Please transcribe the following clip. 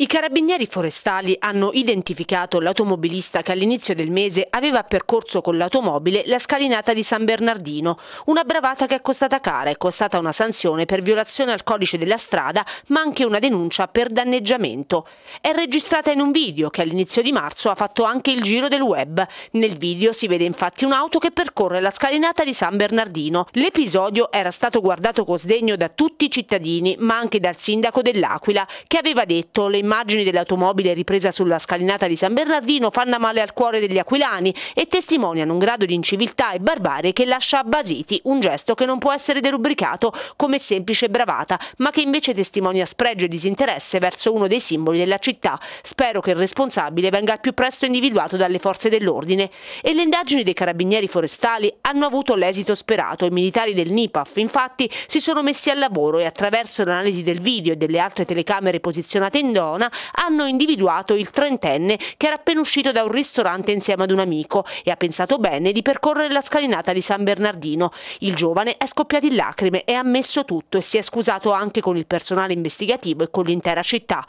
I carabinieri forestali hanno identificato l'automobilista che all'inizio del mese aveva percorso con l'automobile la scalinata di San Bernardino, una bravata che è costata cara e costata una sanzione per violazione al codice della strada, ma anche una denuncia per danneggiamento. È registrata in un video che all'inizio di marzo ha fatto anche il giro del web. Nel video si vede infatti un'auto che percorre la scalinata di San Bernardino. L'episodio era stato guardato con sdegno da tutti i cittadini, ma anche dal sindaco dell'Aquila, che aveva detto le immagini immagini dell'automobile ripresa sulla scalinata di San Bernardino fanno male al cuore degli aquilani e testimoniano un grado di inciviltà e barbarie che lascia a Basiti un gesto che non può essere derubricato come semplice bravata, ma che invece testimonia spregio e disinteresse verso uno dei simboli della città. Spero che il responsabile venga al più presto individuato dalle forze dell'ordine. E le indagini dei carabinieri forestali hanno avuto l'esito sperato. I militari del NIPAF, infatti, si sono messi al lavoro e attraverso l'analisi del video e delle altre telecamere posizionate in zona, zona hanno individuato il trentenne che era appena uscito da un ristorante insieme ad un amico e ha pensato bene di percorrere la scalinata di San Bernardino. Il giovane è scoppiato in lacrime e ha ammesso tutto e si è scusato anche con il personale investigativo e con l'intera città.